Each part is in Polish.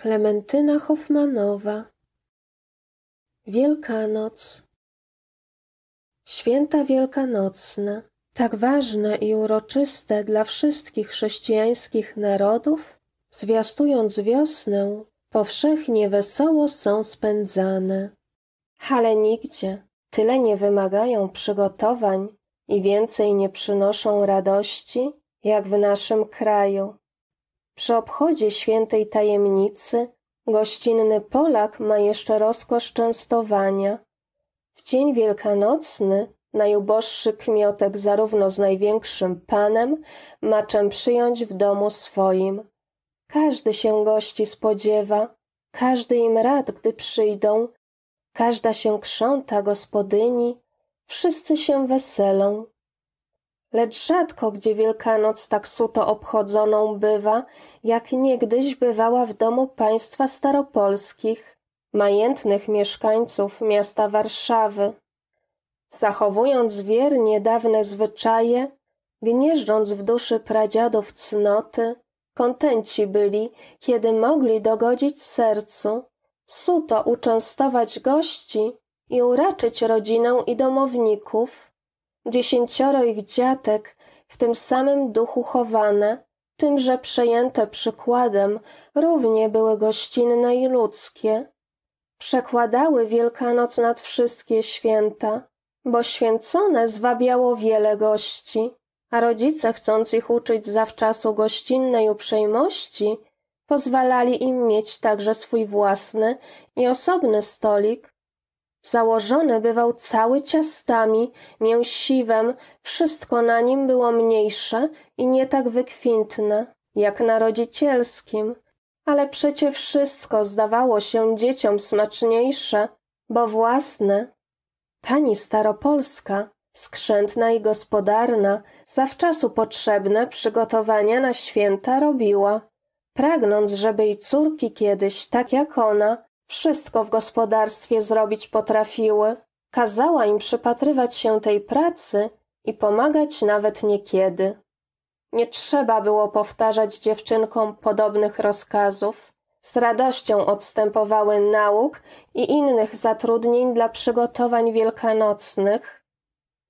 Klementyna Hoffmanowa Wielkanoc Święta wielkanocne, tak ważne i uroczyste dla wszystkich chrześcijańskich narodów, zwiastując wiosnę, powszechnie wesoło są spędzane. Ale nigdzie tyle nie wymagają przygotowań i więcej nie przynoszą radości, jak w naszym kraju, przy obchodzie świętej tajemnicy gościnny Polak ma jeszcze rozkosz częstowania. W dzień wielkanocny najuboższy kmiotek zarówno z największym panem ma przyjąć w domu swoim. Każdy się gości spodziewa, każdy im rad, gdy przyjdą, każda się krząta gospodyni, wszyscy się weselą. Lecz rzadko gdzie Wielkanoc tak suto obchodzoną bywa, jak niegdyś bywała w domu państwa staropolskich, majętnych mieszkańców miasta Warszawy. Zachowując wiernie dawne zwyczaje, gnieżdżąc w duszy pradziadów cnoty, kontenci byli, kiedy mogli dogodzić sercu, suto uczęstować gości i uraczyć rodzinę i domowników, dziesięcioro ich dziatek, w tym samym duchu chowane, tymże przejęte przykładem, równie były gościnne i ludzkie. Przekładały Wielkanoc nad wszystkie święta, bo święcone zwabiało wiele gości, a rodzice chcąc ich uczyć zawczasu gościnnej uprzejmości, pozwalali im mieć także swój własny i osobny stolik, Założony bywał cały ciastami, mięsiwem, wszystko na nim było mniejsze i nie tak wykwintne, jak na rodzicielskim. Ale przecie wszystko zdawało się dzieciom smaczniejsze, bo własne. Pani Staropolska, skrzętna i gospodarna, zawczasu potrzebne przygotowania na święta robiła, pragnąc, żeby i córki kiedyś, tak jak ona, wszystko w gospodarstwie zrobić potrafiły. Kazała im przypatrywać się tej pracy i pomagać nawet niekiedy. Nie trzeba było powtarzać dziewczynkom podobnych rozkazów. Z radością odstępowały nauk i innych zatrudnień dla przygotowań wielkanocnych.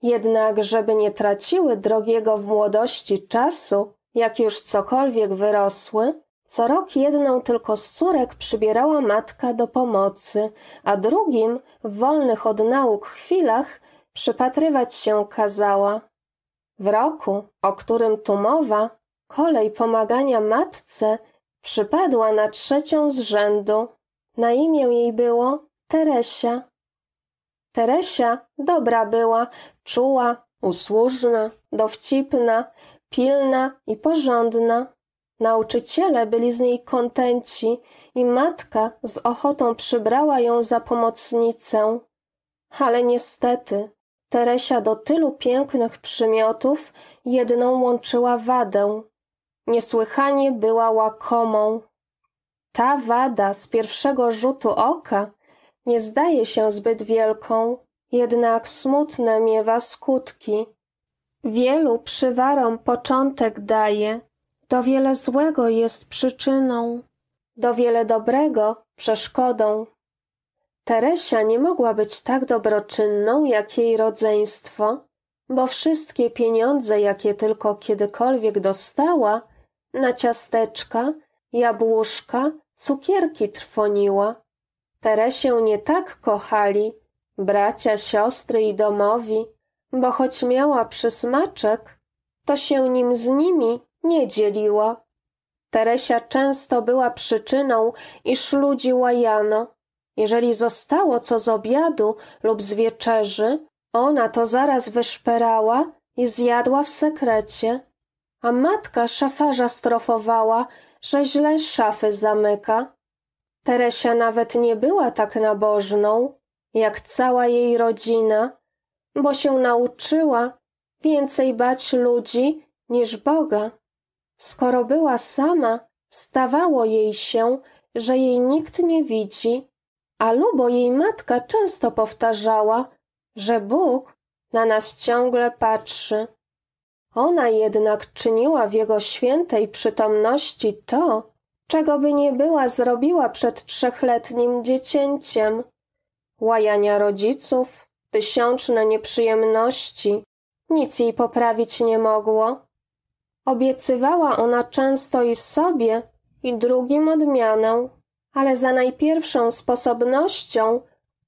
Jednak, żeby nie traciły drogiego w młodości czasu, jak już cokolwiek wyrosły, co rok jedną tylko z córek przybierała matka do pomocy, a drugim, w wolnych od nauk chwilach, przypatrywać się kazała. W roku, o którym tu mowa, kolej pomagania matce przypadła na trzecią z rzędu. Na imię jej było Teresia. Teresia dobra była, czuła, usłużna, dowcipna, pilna i porządna. Nauczyciele byli z niej kontenci i matka z ochotą przybrała ją za pomocnicę. Ale niestety, Teresia do tylu pięknych przymiotów jedną łączyła wadę. Niesłychanie była łakomą. Ta wada z pierwszego rzutu oka nie zdaje się zbyt wielką, jednak smutne miewa skutki. Wielu przywarom początek daje, do wiele złego jest przyczyną, do wiele dobrego przeszkodą. Teresia nie mogła być tak dobroczynną jak jej rodzeństwo, bo wszystkie pieniądze, jakie tylko kiedykolwiek dostała, na ciasteczka, jabłuszka, cukierki trwoniła. Teresię nie tak kochali, bracia, siostry i domowi, bo choć miała przysmaczek, to się nim z nimi nie dzieliła. Teresia często była przyczyną, iż ludzi łajano. Jeżeli zostało co z obiadu lub z wieczerzy, ona to zaraz wyszperała i zjadła w sekrecie. A matka szafarza strofowała, że źle szafy zamyka. Teresia nawet nie była tak nabożną, jak cała jej rodzina, bo się nauczyła więcej bać ludzi niż Boga. Skoro była sama, stawało jej się, że jej nikt nie widzi, a lubo jej matka często powtarzała, że Bóg na nas ciągle patrzy. Ona jednak czyniła w jego świętej przytomności to, czego by nie była zrobiła przed trzechletnim dziecięciem. Łajania rodziców, tysiączne nieprzyjemności, nic jej poprawić nie mogło. Obiecywała ona często i sobie, i drugim odmianę, ale za najpierwszą sposobnością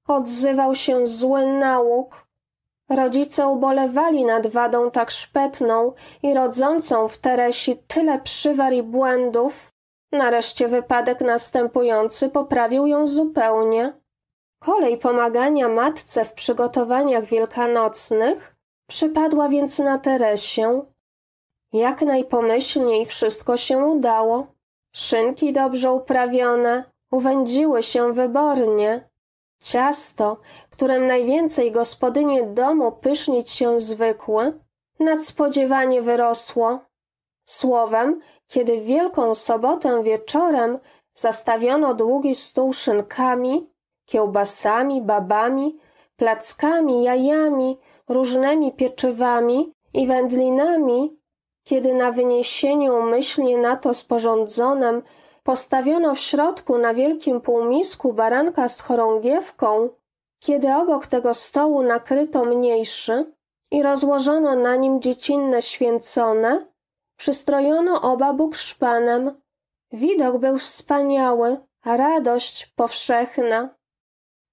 odzywał się zły nałóg. Rodzice ubolewali nad wadą tak szpetną i rodzącą w Teresi tyle przywar i błędów. Nareszcie wypadek następujący poprawił ją zupełnie. Kolej pomagania matce w przygotowaniach wielkanocnych przypadła więc na Teresię, jak najpomyślniej wszystko się udało. Szynki dobrze uprawione, uwędziły się wybornie. Ciasto, którym najwięcej gospodynie domu pysznić się zwykły, nadspodziewanie wyrosło. Słowem, kiedy w Wielką Sobotę wieczorem zastawiono długi stół szynkami, kiełbasami, babami, plackami, jajami, różnymi pieczywami i wędlinami, kiedy na wyniesieniu myśli na to sporządzonem postawiono w środku na wielkim półmisku baranka z chorągiewką, kiedy obok tego stołu nakryto mniejszy i rozłożono na nim dziecinne święcone, przystrojono oba bukszpanem. Widok był wspaniały, a radość powszechna.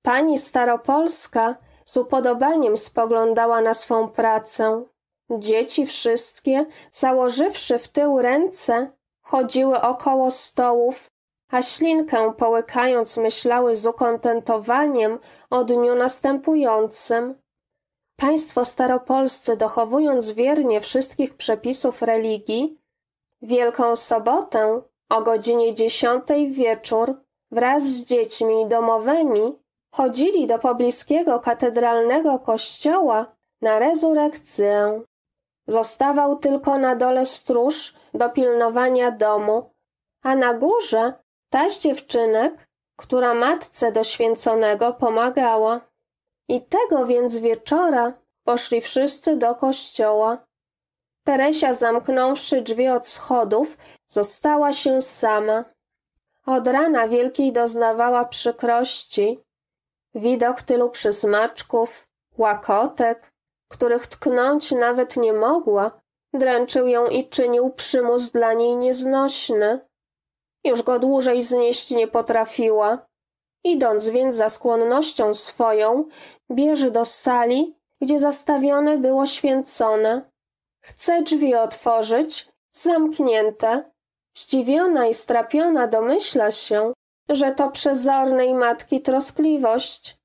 Pani Staropolska z upodobaniem spoglądała na swą pracę. Dzieci wszystkie, założywszy w tył ręce, chodziły około stołów, a ślinkę połykając myślały z ukontentowaniem o dniu następującym. Państwo staropolscy, dochowując wiernie wszystkich przepisów religii, Wielką Sobotę o godzinie dziesiątej wieczór wraz z dziećmi domowymi chodzili do pobliskiego katedralnego kościoła na rezurekcję. Zostawał tylko na dole stróż do pilnowania domu, a na górze taś dziewczynek, która matce doświęconego pomagała. I tego więc wieczora poszli wszyscy do kościoła. Teresia, zamknąwszy drzwi od schodów, została się sama. Od rana wielkiej doznawała przykrości. Widok tylu przysmaczków, łakotek, których tknąć nawet nie mogła, dręczył ją i czynił przymus dla niej nieznośny. Już go dłużej znieść nie potrafiła. Idąc więc za skłonnością swoją, bierze do sali, gdzie zastawione było święcone. Chce drzwi otworzyć, zamknięte. Zdziwiona i strapiona domyśla się, że to przezornej matki troskliwość.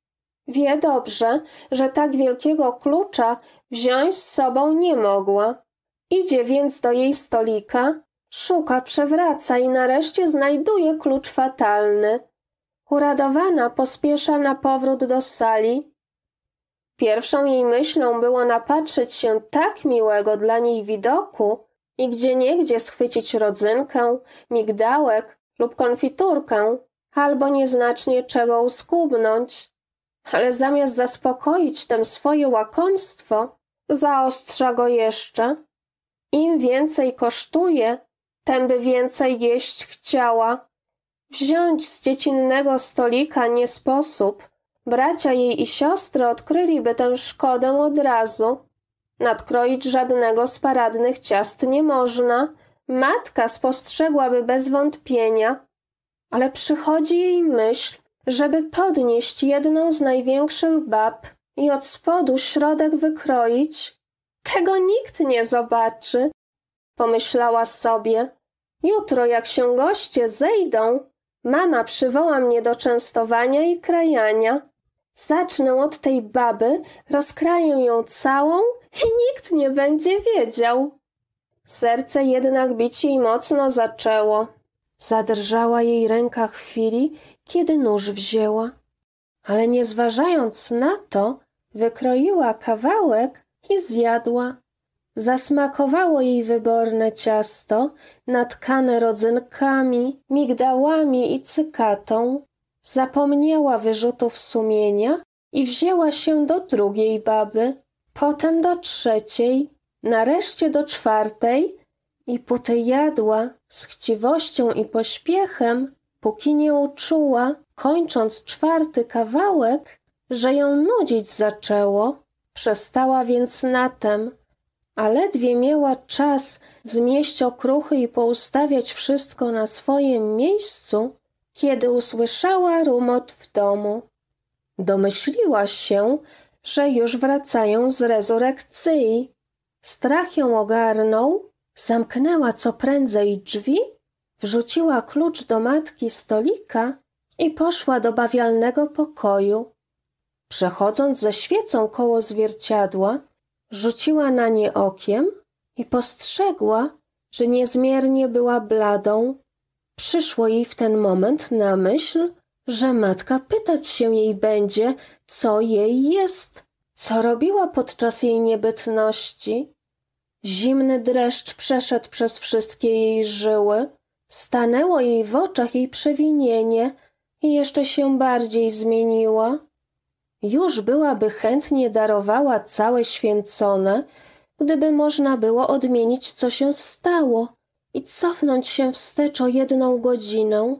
Wie dobrze, że tak wielkiego klucza wziąć z sobą nie mogła. Idzie więc do jej stolika, szuka, przewraca i nareszcie znajduje klucz fatalny. Uradowana pospiesza na powrót do sali. Pierwszą jej myślą było napatrzeć się tak miłego dla niej widoku i gdzieniegdzie schwycić rodzynkę, migdałek lub konfiturkę, albo nieznacznie czego uskubnąć ale zamiast zaspokoić tem swoje łakomstwo, zaostrza go jeszcze. Im więcej kosztuje, tem by więcej jeść chciała. Wziąć z dziecinnego stolika nie sposób. Bracia jej i siostry odkryliby tę szkodę od razu. Nadkroić żadnego z paradnych ciast nie można. Matka spostrzegłaby bez wątpienia. Ale przychodzi jej myśl, żeby podnieść jedną z największych bab i od spodu środek wykroić, tego nikt nie zobaczy, pomyślała sobie. Jutro, jak się goście zejdą, mama przywoła mnie do częstowania i krajania. Zacznę od tej baby, rozkraję ją całą i nikt nie będzie wiedział. Serce jednak bić jej mocno zaczęło. Zadrżała jej ręka chwili, kiedy nóż wzięła. Ale nie zważając na to, wykroiła kawałek i zjadła. Zasmakowało jej wyborne ciasto, natkane rodzynkami, migdałami i cykatą. Zapomniała wyrzutów sumienia i wzięła się do drugiej baby, potem do trzeciej, nareszcie do czwartej i poty jadła z chciwością i pośpiechem, póki nie uczuła, kończąc czwarty kawałek, że ją nudzić zaczęło. Przestała więc na tem, a ledwie miała czas zmieść okruchy i poustawiać wszystko na swoim miejscu, kiedy usłyszała rumot w domu. Domyśliła się, że już wracają z rezurekcji. Strach ją ogarnął, zamknęła co prędzej drzwi Wrzuciła klucz do matki stolika i poszła do bawialnego pokoju. Przechodząc ze świecą koło zwierciadła, rzuciła na nie okiem i postrzegła, że niezmiernie była bladą. Przyszło jej w ten moment na myśl, że matka pytać się jej będzie, co jej jest, co robiła podczas jej niebytności. Zimny dreszcz przeszedł przez wszystkie jej żyły, Stanęło jej w oczach jej przewinienie i jeszcze się bardziej zmieniła. Już byłaby chętnie darowała całe święcone, gdyby można było odmienić, co się stało i cofnąć się wstecz o jedną godzinę.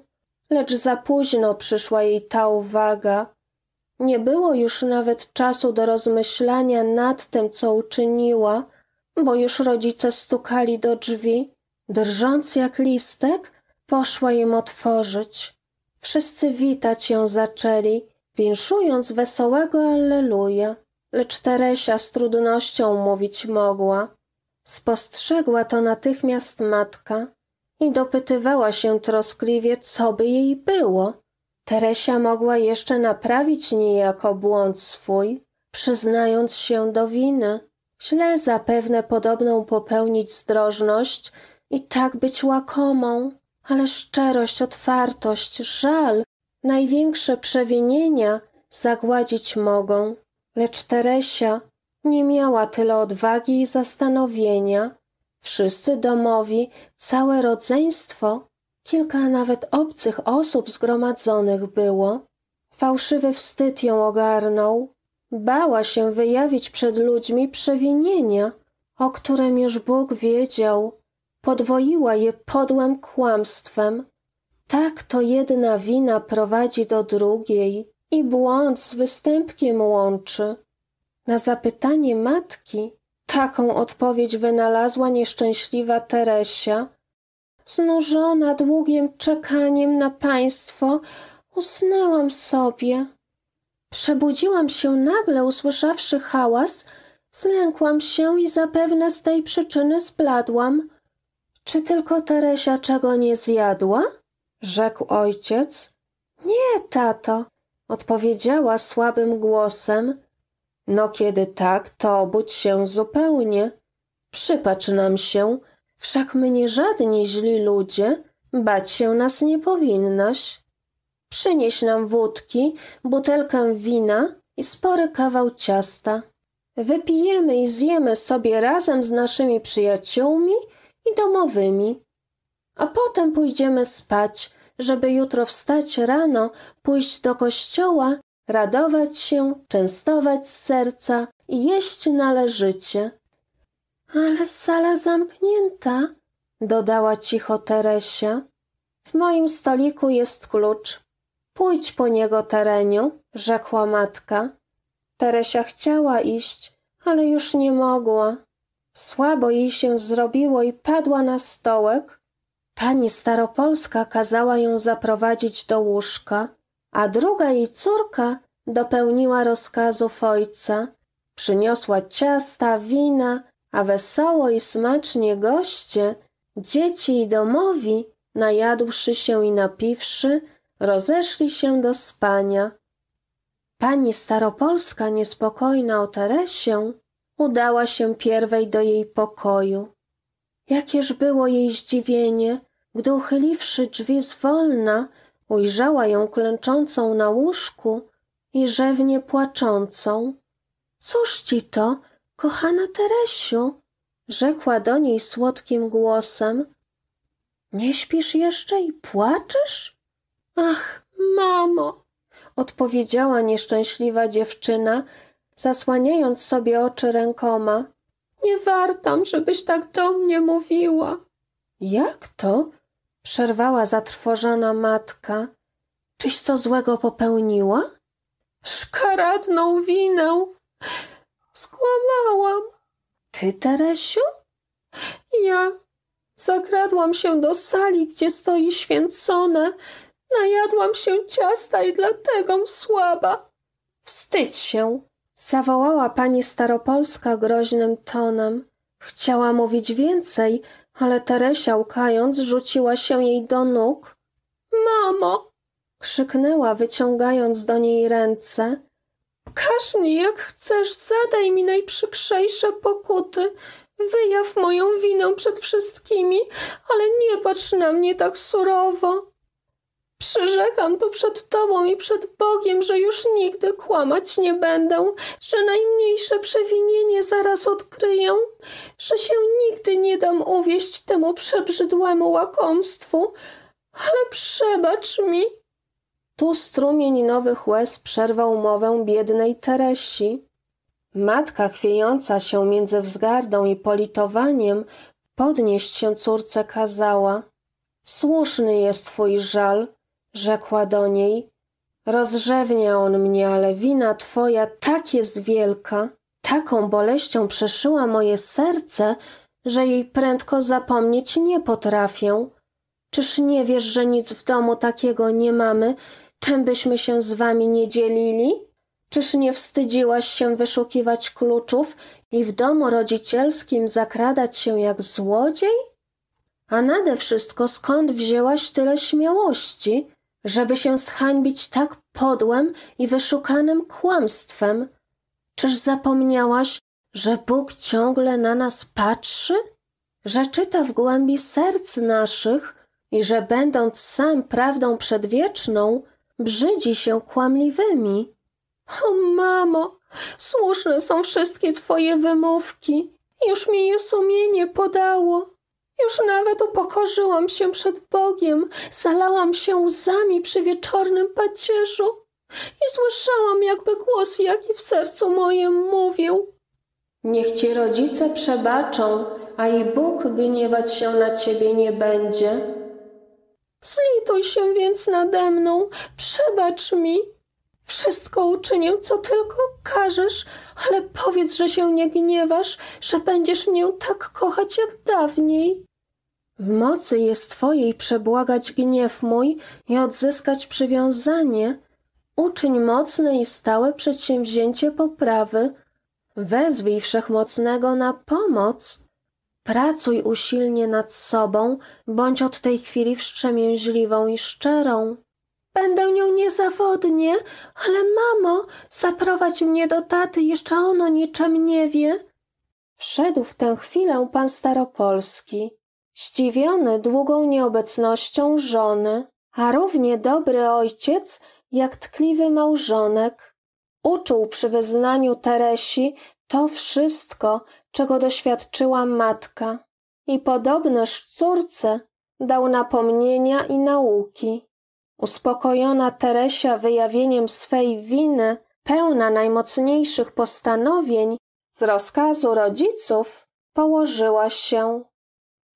Lecz za późno przyszła jej ta uwaga. Nie było już nawet czasu do rozmyślania nad tym, co uczyniła, bo już rodzice stukali do drzwi Drżąc jak listek, poszła im otworzyć. Wszyscy witać ją zaczęli, winszując wesołego Alleluja. Lecz Teresia z trudnością mówić mogła. Spostrzegła to natychmiast matka i dopytywała się troskliwie, co by jej było. Teresia mogła jeszcze naprawić niejako błąd swój, przyznając się do winy. Źle zapewne podobną popełnić zdrożność – i tak być łakomą, ale szczerość, otwartość, żal, największe przewinienia zagładzić mogą. Lecz Teresia nie miała tyle odwagi i zastanowienia. Wszyscy domowi, całe rodzeństwo, kilka nawet obcych osób zgromadzonych było. Fałszywy wstyd ją ogarnął. Bała się wyjawić przed ludźmi przewinienia, o którym już Bóg wiedział, podwoiła je podłem kłamstwem. Tak to jedna wina prowadzi do drugiej i błąd z występkiem łączy. Na zapytanie matki taką odpowiedź wynalazła nieszczęśliwa Teresia. Znużona długiem czekaniem na państwo, usnęłam sobie. Przebudziłam się nagle, usłyszawszy hałas, zlękłam się i zapewne z tej przyczyny zbladłam. Czy tylko Teresia czego nie zjadła? rzekł ojciec. Nie, tato, odpowiedziała słabym głosem. No kiedy tak, to obudź się zupełnie. Przypatrz nam się, wszak my nie żadni źli ludzie, bać się nas nie powinnaś. Przynieś nam wódki, butelkę wina i spory kawał ciasta. Wypijemy i zjemy sobie razem z naszymi przyjaciółmi – domowymi. A potem pójdziemy spać, żeby jutro wstać rano, pójść do kościoła, radować się, częstować z serca i jeść należycie. Ale sala zamknięta, dodała cicho Teresia. W moim stoliku jest klucz. Pójdź po niego, Tereniu, rzekła matka. Teresia chciała iść, ale już nie mogła. Słabo jej się zrobiło i padła na stołek. Pani Staropolska kazała ją zaprowadzić do łóżka, a druga jej córka dopełniła rozkazów ojca. Przyniosła ciasta, wina, a wesoło i smacznie goście, dzieci i domowi, najadłszy się i napiwszy, rozeszli się do spania. Pani Staropolska, niespokojna o Teresię, udała się pierwej do jej pokoju. Jakież było jej zdziwienie, gdy uchyliwszy drzwi zwolna, ujrzała ją klęczącą na łóżku i rzewnie płaczącą. Cóż ci to, kochana Teresiu? rzekła do niej słodkim głosem. Nie śpisz jeszcze i płaczesz? Ach, mamo! odpowiedziała nieszczęśliwa dziewczyna, zasłaniając sobie oczy rękoma. Nie wartam, żebyś tak do mnie mówiła. Jak to? przerwała zatrwożona matka. Czyś co złego popełniła? Szkaradną winę. Skłamałam. Ty, Teresiu? Ja. Zakradłam się do sali, gdzie stoi święcone. Najadłam się ciasta i dlatego słaba. Wstydź się, Zawołała pani Staropolska groźnym tonem. Chciała mówić więcej, ale Teresia łkając rzuciła się jej do nóg. Mamo! krzyknęła, wyciągając do niej ręce. Każ mi, jak chcesz, zadaj mi najprzykrzejsze pokuty. Wyjaw moją winę przed wszystkimi, ale nie patrz na mnie tak surowo. Przyrzekam tu przed Tobą i przed Bogiem, że już nigdy kłamać nie będę, że najmniejsze przewinienie zaraz odkryję, że się nigdy nie dam uwieść temu przebrzydłemu łakomstwu, ale przebacz mi. Tu strumień nowych łez przerwał mowę biednej Teresi. Matka chwiejąca się między wzgardą i politowaniem podnieść się córce kazała. Słuszny jest twój żal, rzekła do niej. Rozrzewnia on mnie, ale wina twoja tak jest wielka, taką boleścią przeszyła moje serce, że jej prędko zapomnieć nie potrafię. Czyż nie wiesz, że nic w domu takiego nie mamy, czym byśmy się z wami nie dzielili? Czyż nie wstydziłaś się wyszukiwać kluczów i w domu rodzicielskim zakradać się jak złodziej? A nade wszystko skąd wzięłaś tyle śmiałości, żeby się zhańbić tak podłem i wyszukanym kłamstwem. Czyż zapomniałaś, że Bóg ciągle na nas patrzy? Że czyta w głębi serc naszych i że będąc sam prawdą przedwieczną, brzydzi się kłamliwymi. O mamo, słuszne są wszystkie twoje wymówki. Już mi je sumienie podało. Już nawet upokorzyłam się przed Bogiem, zalałam się łzami przy wieczornym pacierzu i słyszałam jakby głos, jaki w sercu mojem mówił. Niech ci rodzice przebaczą, a i Bóg gniewać się na ciebie nie będzie. Zlituj się więc nade mną, przebacz mi. Wszystko uczynię, co tylko każesz, ale powiedz, że się nie gniewasz, że będziesz mnie tak kochać jak dawniej. W mocy jest Twojej przebłagać gniew mój i odzyskać przywiązanie. Uczyń mocne i stałe przedsięwzięcie poprawy. Wezwij Wszechmocnego na pomoc. Pracuj usilnie nad sobą, bądź od tej chwili wstrzemięźliwą i szczerą. Będę nią niezawodnie, ale mamo, zaprowadź mnie do taty, jeszcze ono niczem nie wie. Wszedł w tę chwilę pan Staropolski. Zdziwiony długą nieobecnością żony, a równie dobry ojciec, jak tkliwy małżonek, uczuł przy wyznaniu Teresi to wszystko, czego doświadczyła matka i podobnież córce dał napomnienia i nauki. Uspokojona Teresia wyjawieniem swej winy, pełna najmocniejszych postanowień, z rozkazu rodziców położyła się.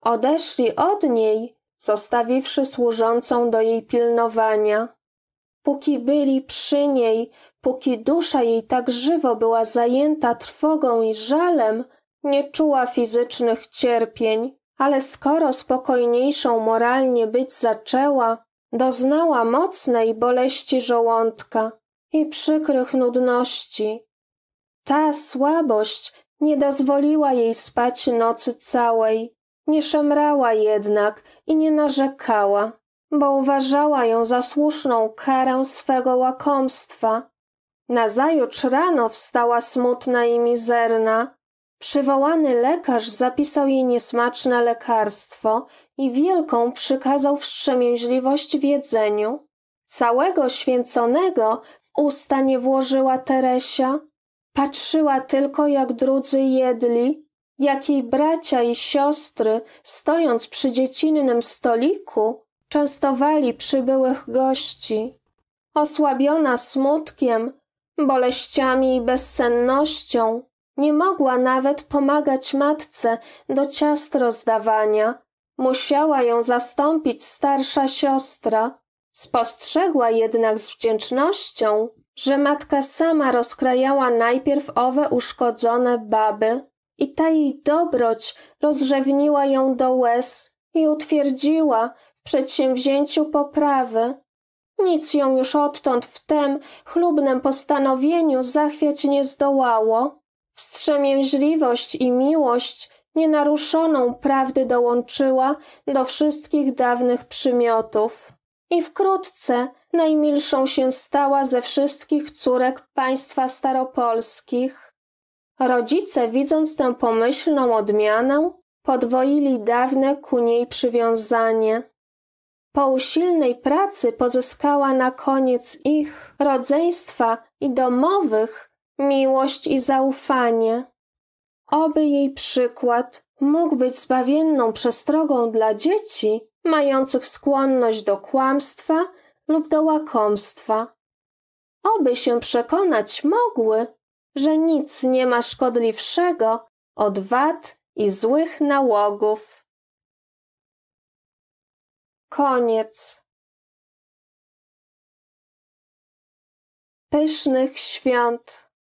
Odeszli od niej, zostawiwszy służącą do jej pilnowania. Póki byli przy niej, póki dusza jej tak żywo była zajęta trwogą i żalem, nie czuła fizycznych cierpień, ale skoro spokojniejszą moralnie być zaczęła, doznała mocnej boleści żołądka i przykrych nudności. Ta słabość nie dozwoliła jej spać nocy całej. Nie szemrała jednak i nie narzekała, bo uważała ją za słuszną karę swego łakomstwa. Nazajutrz rano wstała smutna i mizerna. Przywołany lekarz zapisał jej niesmaczne lekarstwo i wielką przykazał wstrzemięźliwość w jedzeniu. Całego święconego w usta nie włożyła Teresia. Patrzyła tylko, jak drudzy jedli jak jej bracia i siostry, stojąc przy dziecinnym stoliku, częstowali przybyłych gości. Osłabiona smutkiem, boleściami i bezsennością, nie mogła nawet pomagać matce do ciast rozdawania. Musiała ją zastąpić starsza siostra. Spostrzegła jednak z wdzięcznością, że matka sama rozkrajała najpierw owe uszkodzone baby, i ta jej dobroć rozrzewniła ją do łez i utwierdziła w przedsięwzięciu poprawy. Nic ją już odtąd w tem chlubnem postanowieniu zachwiać nie zdołało. Wstrzemięźliwość i miłość nienaruszoną prawdy dołączyła do wszystkich dawnych przymiotów. I wkrótce najmilszą się stała ze wszystkich córek państwa staropolskich. Rodzice, widząc tę pomyślną odmianę, podwoili dawne ku niej przywiązanie. Po usilnej pracy pozyskała na koniec ich, rodzeństwa i domowych, miłość i zaufanie. Oby jej przykład mógł być zbawienną przestrogą dla dzieci mających skłonność do kłamstwa lub do łakomstwa. Oby się przekonać mogły, że nic nie ma szkodliwszego od wad i złych nałogów. Koniec. Pysznych świąt.